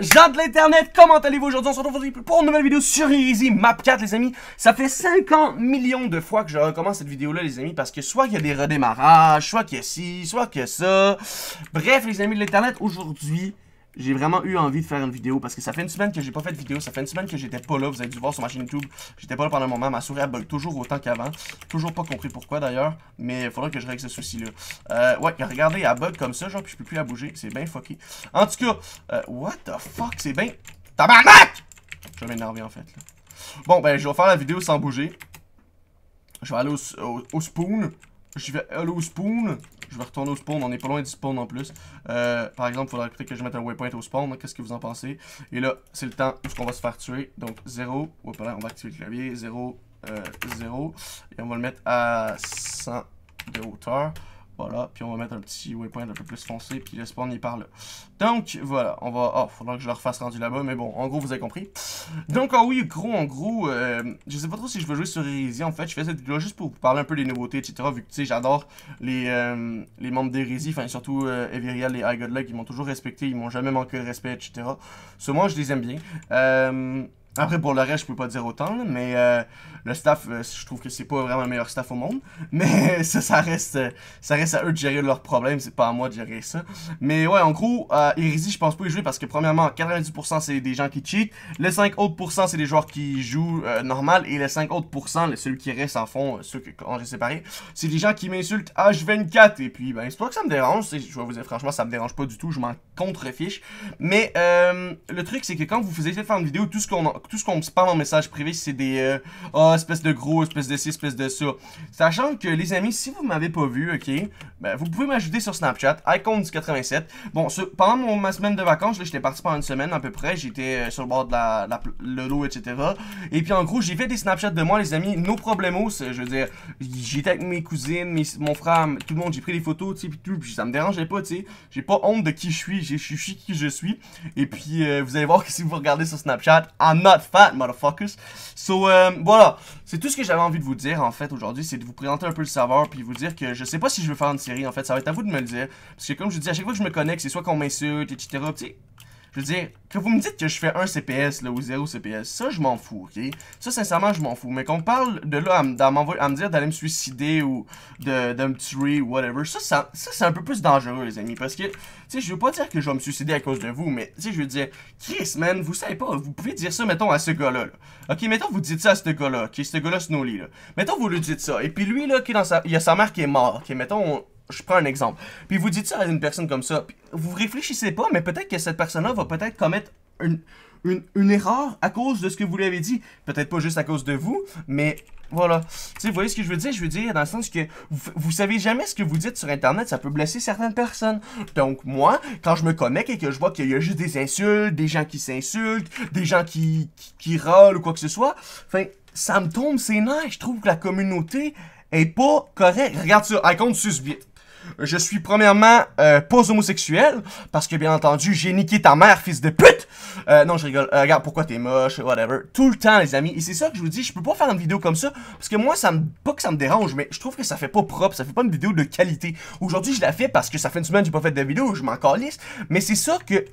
gens de l'internet, comment allez-vous aujourd'hui? On se retrouve pour une nouvelle vidéo sur Easy Map 4, les amis. Ça fait 50 millions de fois que je recommence cette vidéo-là, les amis, parce que soit il y a des redémarrages, soit qu'il y a ci, soit qu'il y a ça. Bref, les amis de l'internet, aujourd'hui, j'ai vraiment eu envie de faire une vidéo parce que ça fait une semaine que j'ai pas fait de vidéo, ça fait une semaine que j'étais pas là, vous avez dû voir sur ma chaîne YouTube, j'étais pas là pendant un moment, ma souris elle bug toujours autant qu'avant, toujours pas compris pourquoi d'ailleurs, mais il faudra que je règle ce souci-là. Euh, ouais, regardez, elle bug comme ça, genre, puis je peux plus la bouger, c'est bien fucké. En tout cas, euh, what the fuck, c'est bien... Tabarnak! Je vais m'énerver en fait, là. Bon, ben, je vais faire la vidéo sans bouger. Je vais aller au, au spoon. Je vais aller au spoon. Je vais retourner au spawn. On est pas loin du spawn en plus. Euh, par exemple, il faudrait peut-être que je mette un waypoint au spawn. Qu'est-ce que vous en pensez? Et là, c'est le temps où on va se faire tuer. Donc 0. on va activer le clavier. 0, 0. Euh, Et on va le mettre à 100 de hauteur. Voilà, puis on va mettre un petit waypoint un peu plus foncé, puis le spawn est y là. Donc, voilà, on va... Oh, faudra que je le refasse rendu là-bas, mais bon, en gros, vous avez compris. Donc, ah oui, gros, en gros, euh, je sais pas trop si je veux jouer sur Hérésie, en fait. Je fais cette vidéo juste pour vous parler un peu des nouveautés, etc. Vu que, tu sais, j'adore les, euh, les membres d'Hérésie, enfin, surtout euh, Evirial et I God ils m'ont toujours respecté, ils m'ont jamais manqué de respect, etc. Ce moi, je les aime bien. Euh... Après, pour le reste, je peux pas dire autant, mais euh, le staff, euh, je trouve que c'est pas vraiment le meilleur staff au monde. Mais ça, ça reste, euh, ça reste à eux de gérer leurs problèmes, c'est pas à moi de gérer ça. Mais ouais, en gros, Hérésie, je pense pas y jouer parce que, premièrement, 90% c'est des gens qui cheat. les 5 autres c'est des joueurs qui jouent normal. Et les 5 autres celui qui reste en fond, ceux qu'on a séparés, c'est des gens qui m'insultent H24. Et puis, ben, c'est pas que ça me dérange, je vais vous dire, franchement, ça me dérange pas du tout, je m'en contrefiche. Mais le truc, c'est que quand vous faisiez faire une vidéo, tout ce qu'on tout ce qu'on me parle en message privé, c'est des espèces euh, ah, espèce de gros, espèce de ci, espèce de ça. Sachant que les amis, si vous m'avez pas vu, ok, ben, vous pouvez m'ajouter sur Snapchat, icon du 87. Bon, pendant ma semaine de vacances, j'étais parti pendant une semaine à peu près, j'étais euh, sur le bord de la, le lot, etc. Et puis en gros, j'ai fait des Snapchats de moi, les amis, no problemos, je veux dire, j'étais avec mes cousines, mon frère, tout le monde, j'ai pris des photos, tu sais, tout, puis ça me dérangeait pas, tu sais, j'ai pas honte de qui je suis, je suis qui je suis. Et puis euh, vous allez voir que si vous regardez sur Snapchat, en fat, fat, motherfuckers. So, euh, voilà. C'est tout ce que j'avais envie de vous dire, en fait, aujourd'hui. C'est de vous présenter un peu le serveur, puis vous dire que je sais pas si je veux faire une série, en fait. Ça va être à vous de me le dire. Parce que, comme je dis, à chaque fois que je me connecte, c'est soit qu'on m'insulte, etc. Je veux dire, que vous me dites que je fais 1 CPS là, ou 0 CPS, ça je m'en fous, ok? Ça sincèrement je m'en fous. Mais qu'on parle de là à, me dire d'aller me suicider ou de, me tuer ou whatever, ça, c'est un peu plus dangereux les amis. Parce que, tu sais, je veux pas dire que je vais me suicider à cause de vous, mais tu sais, je veux dire, Chris man, vous savez pas, vous pouvez dire ça mettons à ce gars-là. Ok, mettons vous dites ça à ce gars-là, ok? Ce gars-là Snowly là. Mettons vous lui dites ça. Et puis lui là, qui sa... il y a sa mère qui est morte, ok? Mettons je prends un exemple. Puis vous dites ça à une personne comme ça, puis vous réfléchissez pas, mais peut-être que cette personne-là va peut-être commettre une, une, une, erreur à cause de ce que vous lui avez dit. Peut-être pas juste à cause de vous, mais voilà. Tu vous voyez ce que je veux dire? Je veux dire dans le sens que vous, savez jamais ce que vous dites sur Internet, ça peut blesser certaines personnes. Donc moi, quand je me connecte et que je vois qu'il y a juste des insultes, des gens qui s'insultent, des gens qui, qui, râlent ou quoi que ce soit, enfin, ça me tombe c'est nerfs. Je trouve que la communauté est pas correcte. Regarde ça, I compte je suis premièrement euh, pas homosexuel, parce que bien entendu, j'ai niqué ta mère, fils de pute! Euh, non, je rigole. Euh, regarde, pourquoi t'es moche, whatever. Tout le temps, les amis. Et c'est ça que je vous dis, je peux pas faire une vidéo comme ça, parce que moi, ça me... Pas que ça me dérange, mais je trouve que ça fait pas propre, ça fait pas une vidéo de qualité. Aujourd'hui, je la fais parce que ça fait une semaine que j'ai pas fait de vidéo, je m'en calisse. Mais c'est ça que...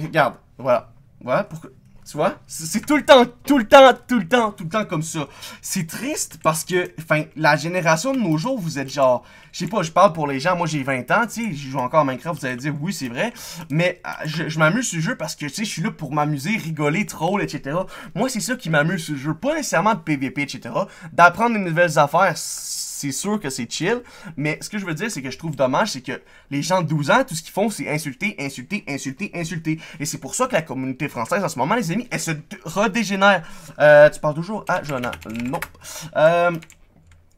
Regarde, voilà. Voilà, pourquoi... Tu vois? C'est tout le temps, tout le temps, tout le temps, tout le temps comme ça. C'est triste parce que, enfin, la génération de nos jours, vous êtes genre, je sais pas, je parle pour les gens, moi j'ai 20 ans, tu sais, je joue encore à Minecraft, vous allez dire oui, c'est vrai, mais euh, je, m'amuse ce jeu parce que, tu sais, je suis là pour m'amuser, rigoler, troll, etc. Moi, c'est ça qui m'amuse ce jeu, pas nécessairement de PVP, etc. D'apprendre des nouvelles affaires, c'est sûr que c'est chill, mais ce que je veux dire, c'est que je trouve dommage, c'est que les gens de 12 ans, tout ce qu'ils font, c'est insulter, insulter, insulter, insulter. Et c'est pour ça que la communauté française, en ce moment, les amis, elle se redégénère. Euh, tu parles toujours à ah, Jonah. Non. Euh,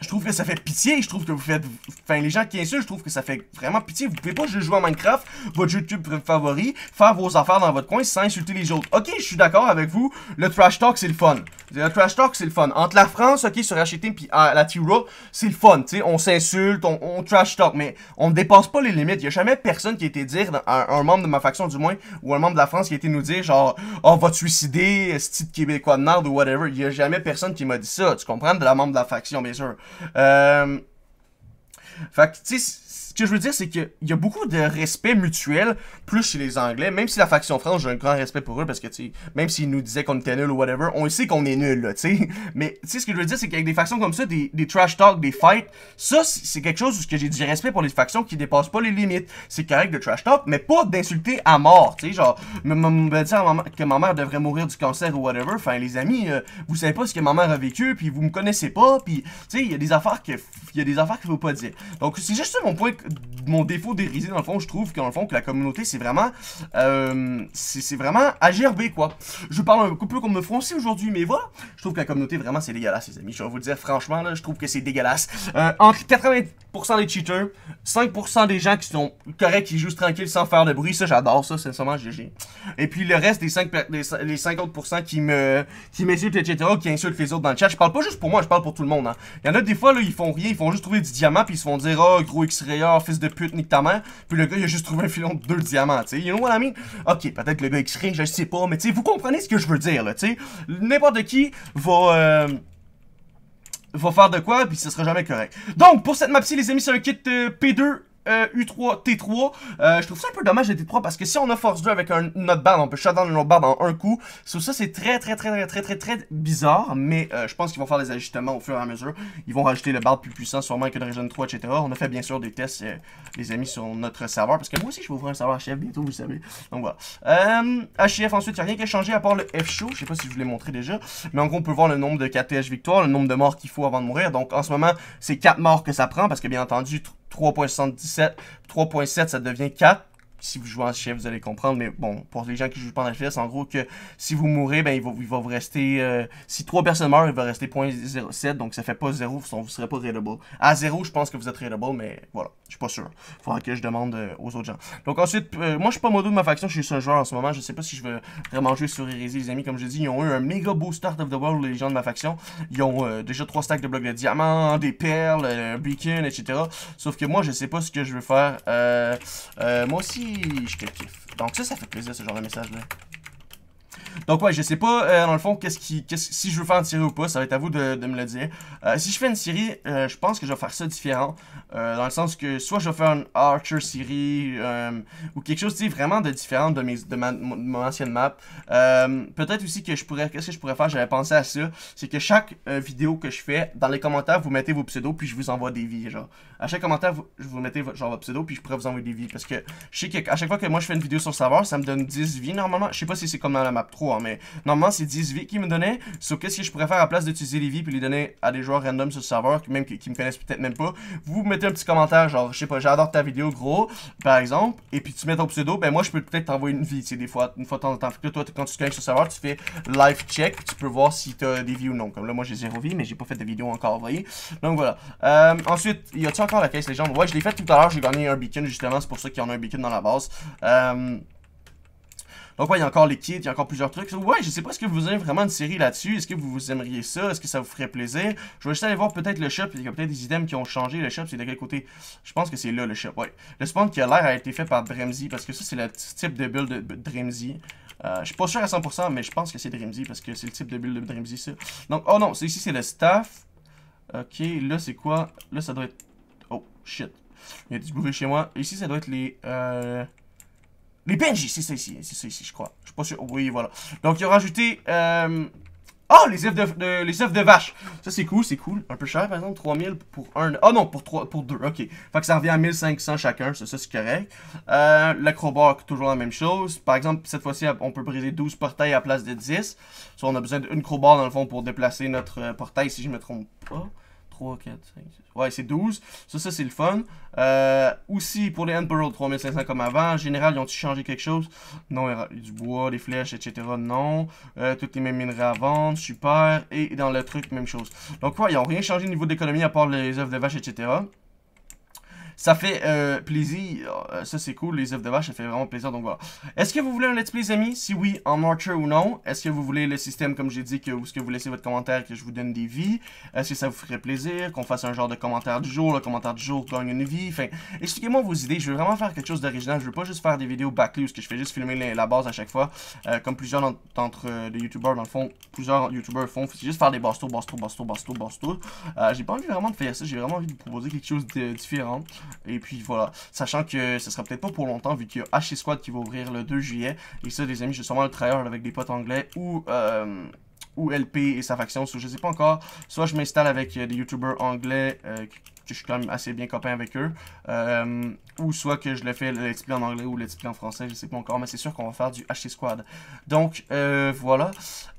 je trouve que ça fait pitié, je trouve que vous faites... Enfin, les gens qui insultent, je trouve que ça fait vraiment pitié. Vous pouvez pas juste jouer à Minecraft, votre YouTube favori, faire vos affaires dans votre coin sans insulter les autres. Ok, je suis d'accord avec vous, le trash talk, c'est le fun. Le trash talk, c'est le fun. Entre la France, ok, sur HTMP, puis à euh, la roll c'est le fun, tu sais, on s'insulte, on, trash talk, mais on ne dépasse pas les limites. Il y a jamais personne qui a été dire, un, membre de ma faction du moins, ou un membre de la France qui a été nous dire, genre, oh, va te suicider, ce type québécois de merde ou whatever. Il y a jamais personne qui m'a dit ça, tu comprends, de la membre de la faction, bien sûr. Euh... Fait que, tu sais, que je veux dire, c'est qu'il y a beaucoup de respect mutuel, plus chez les Anglais, même si la faction France, j'ai un grand respect pour eux, parce que, tu même s'ils nous disaient qu'on était nuls ou whatever, on sait qu'on est nuls, là, tu sais. Mais, tu sais, ce que je veux dire, c'est qu'avec des factions comme ça, des, des trash talk, des fights, ça, c'est quelque chose où que j'ai du respect pour les factions qui dépassent pas les limites. C'est correct de trash talk, mais pas d'insulter à mort, tu sais, genre, me dire que ma mère devrait mourir du cancer ou whatever, enfin, les amis, euh, vous savez pas ce que ma mère a vécu, puis vous me connaissez pas, puis, tu sais, il y a des affaires que, il y a des affaires qu'il faut pas dire. Donc, c'est juste mon point mon défaut dérisé dans le fond, je trouve que, dans le fond, que la communauté, c'est vraiment, euh, c'est vraiment agerbé, quoi. Je parle un peu comme le français aujourd'hui, mais voilà, je trouve que la communauté, vraiment, c'est dégueulasse, les amis. Je vais vous le dire franchement, là, je trouve que c'est dégueulasse. Euh, entre 80% des cheaters, 5% des gens qui sont corrects, qui jouent tranquille sans faire de bruit, ça, j'adore ça, c'est seulement GG. Et puis, le reste des 5, les, 50% qui me, qui m'insultent, etc., qui insultent les autres dans le chat, je parle pas juste pour moi, je parle pour tout le monde, hein. Il y en a des fois, là, ils font rien, ils font juste trouver du diamant, puis ils se font dire, oh, gros x fils de pute, nique ta mère. Puis le gars, il a juste trouvé un filon de deux diamants, tu sais. You know what I mean? Ok, peut-être que le gars est je sais pas, mais tu sais, vous comprenez ce que je veux dire, là, tu sais. N'importe qui va. Euh, va faire de quoi, puis ce sera jamais correct. Donc, pour cette map-ci, les amis, c'est un kit euh, P2 euh, U3, T3. Euh, je trouve ça un peu dommage de T3 parce que si on a Force 2 avec notre barbe, on peut shutdown une autre barbe en un coup. Sur ça, c'est très, très, très, très, très, très bizarre, mais euh, je pense qu'ils vont faire des ajustements au fur et à mesure. Ils vont rajouter le barbe plus puissant, sûrement que de Regen 3, etc. On a fait bien sûr des tests, euh, les amis, sur notre serveur parce que moi aussi, je vais ouvrir un serveur HF bientôt, vous savez. Donc voilà. HF, ensuite, il n'y a rien qui a changé à part le F-Show. Je sais pas si je vous l'ai montré déjà, mais en gros, on peut voir le nombre de KTH victoire, le nombre de morts qu'il faut avant de mourir. Donc en ce moment, c'est 4 morts que ça prend parce que bien entendu, 3.77. 3.7, ça devient 4 si vous jouez en chef, vous allez comprendre. Mais bon, pour les gens qui jouent pas en C'est en gros, que si vous mourrez, ben, il va, il va vous rester. Euh, si trois personnes meurent, il va rester 0.07. Donc, ça fait pas 0. Vous serez pas readable À 0, je pense que vous êtes readable mais voilà. Je suis pas sûr. Faudra que je demande euh, aux autres gens. Donc, ensuite, euh, moi, je suis pas modo de ma faction. Je suis seul joueur en ce moment. Je sais pas si je veux vraiment jouer sur Hérésie, les amis. Comme je dis, ils ont eu un méga beau start of the world, les gens de ma faction. Ils ont déjà trois stacks de blocs de diamants, des perles, un beacon, etc. Sauf que moi, je sais pas ce que je veux faire. moi aussi, je te kiffe. Donc ça, ça fait plaisir, ce genre de message-là. Donc ouais, je sais pas, euh, dans le fond, qu'est-ce qui, si je veux faire une série ou pas, ça va être à vous de, me le dire. Euh, si je fais une série, euh, je pense que je vais faire ça différent, dans le sens que soit je vais faire une Archer série, ou quelque chose, de vraiment de différent de, mes, de, mon ancienne map. Peut-être aussi que je pourrais, qu'est-ce que je pourrais faire, j'avais pensé à ça, c'est que chaque vidéo que je fais, dans les commentaires, vous mettez vos pseudos, puis je vous envoie des vies, genre. À chaque commentaire, vous, vous mettez genre votre pseudo, puis je pourrais vous envoyer des vies, parce que je sais qu'à chaque fois que moi je fais une vidéo sur le serveur, ça me donne 10 vies normalement, je sais pas si c'est comme dans la map 3, mais normalement c'est 10 vies qu'il me donnait. Sauf so, qu'est-ce que je pourrais faire à place d'utiliser les vies puis les donner à des joueurs random sur le serveur, même qui, me connaissent peut-être même pas. Vous mettez un petit commentaire, genre, je sais pas, j'adore ta vidéo, gros, par exemple, et puis tu mets ton pseudo, ben moi je peux peut-être t'envoyer une vie, tu des fois, une fois de temps en temps. Que toi, quand tu te connectes sur serveur, tu fais live check, tu peux voir si t'as des vies ou non. Comme là, moi j'ai zéro vie, mais j'ai pas fait de vidéo encore, vous voyez. Donc voilà. Euh, ensuite, y a-tu encore la caisse légende Ouais, je l'ai fait tout à l'heure, j'ai gagné un beacon justement, c'est pour ça qu'il y en a un beacon dans la base. Euh, donc ouais, il y a encore les kits, il y a encore plusieurs trucs. Ouais, je sais pas ce que vous avez vraiment une série là-dessus. Est-ce que vous aimeriez ça? Est-ce que ça vous ferait plaisir? Je vais juste aller voir peut-être le shop. Il y a peut-être des items qui ont changé. Le shop, c'est de quel côté? Je pense que c'est là le shop, ouais. Le spawn qui a l'air a été fait par Dremzy parce que ça, c'est le type de build de Dremzy. Euh, je suis pas sûr à 100%, mais je pense que c'est Dremzy parce que c'est le type de build de Dremzy, ça. Donc, oh non, ici, c'est le staff. Ok, là, c'est quoi? Là, ça doit être... Oh, shit. Il y a du bruit chez moi. Ici, ça doit être les... Euh, les Benji, c'est ça ici, c'est ça ici, je crois. Je suis pas sûr. Oui, voilà. Donc, il ont rajouté... Euh... Oh, les œufs de, les œufs de vache. Ça, c'est cool, c'est cool. Un peu cher, par exemple, 3000 pour un... Oh non, pour 3, pour deux. ok. Fait que ça revient à 1500 chacun, ça, c'est correct. Euh, crowbar toujours la même chose. Par exemple, cette fois-ci, on peut briser 12 portails à place de 10. Soit on a besoin d'une crowbar, dans le fond, pour déplacer notre euh, portail, si je me trompe pas. 3, 4, 5, 6. Ouais, c'est 12. Ça, ça c'est le fun. Euh, aussi, pour les Emperor, 3500 comme avant. En général, ils ont-ils changé quelque chose? Non, il y du bois, des flèches, etc. Non. Euh, toutes les mêmes minerais à vendre. Super. Et dans le truc, même chose. Donc, ouais, ils n'ont rien changé au niveau d'économie à part les œufs de vache, etc. Ça fait euh, plaisir. Euh, ça, c'est cool. Les œufs de vache, ça fait vraiment plaisir. Donc voilà. Est-ce que vous voulez un let's play, les amis? Si oui, en Archer ou non. Est-ce que vous voulez le système, comme j'ai dit, que est-ce que vous laissez votre commentaire, que je vous donne des vies? Est-ce que ça vous ferait plaisir qu'on fasse un genre de commentaire du jour? Le commentaire du jour gagne une vie. Enfin, expliquez-moi vos idées. Je veux vraiment faire quelque chose d'original. Je veux pas juste faire des vidéos bâclées où ce que je fais juste filmer la base à chaque fois. Euh, comme plusieurs d'entre les youtubeurs, dans le fond, plusieurs youtubeurs font. C'est juste faire des bastos bastos bastos bastos bastos j'ai pas envie vraiment de faire ça. J'ai vraiment envie de proposer quelque chose de différent. Et puis voilà, sachant que ce sera peut-être pas pour longtemps vu qu'il y a Squad qui va ouvrir le 2 juillet. Et ça, les amis, je vais sûrement le trailer avec des potes anglais ou... Euh, ou LP et sa faction, soit je sais pas encore. Soit je m'installe avec euh, des youtubeurs anglais euh, que je suis quand même assez bien copain avec eux. Euh, ou soit que je le fais le en anglais ou le en français, je sais pas encore, mais c'est sûr qu'on va faire du HT Squad. Donc, euh, voilà.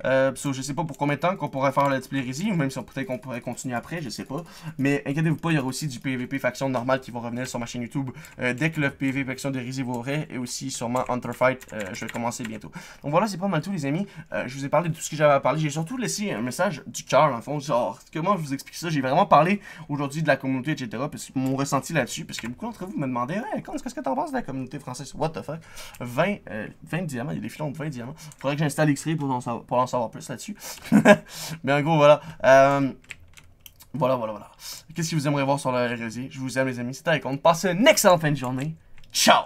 Euh, je sais pas pour combien de temps qu'on pourrait faire le let's play ou même si peut-être qu'on pourrait continuer après, je sais pas. Mais inquiétez-vous pas, il y aura aussi du PVP faction normal qui va revenir sur ma chaîne YouTube dès que le PVP faction de Rizzy va et aussi sûrement Hunter Fight, je vais commencer bientôt. Donc voilà, c'est pas mal tout les amis. je vous ai parlé de tout ce que j'avais à parler. J'ai surtout laissé un message du cœur, en fond, genre, comment je vous explique ça? J'ai vraiment parlé aujourd'hui de la communauté etc. mon ressenti là-dessus, parce que beaucoup d'entre vous me demandaient hey, qu'est-ce que t'en penses de la communauté française What the fuck 20, 20 euh, diamants, il y a des filons de 20 diamants. Faudrait que j'installe X-Ray pour, en savoir, plus là-dessus. Mais en gros, voilà. Euh, voilà, voilà, voilà. Qu'est-ce que vous aimeriez voir sur la RSI e Je vous aime, les amis. C'était avec on. Passez une excellente fin de journée. Ciao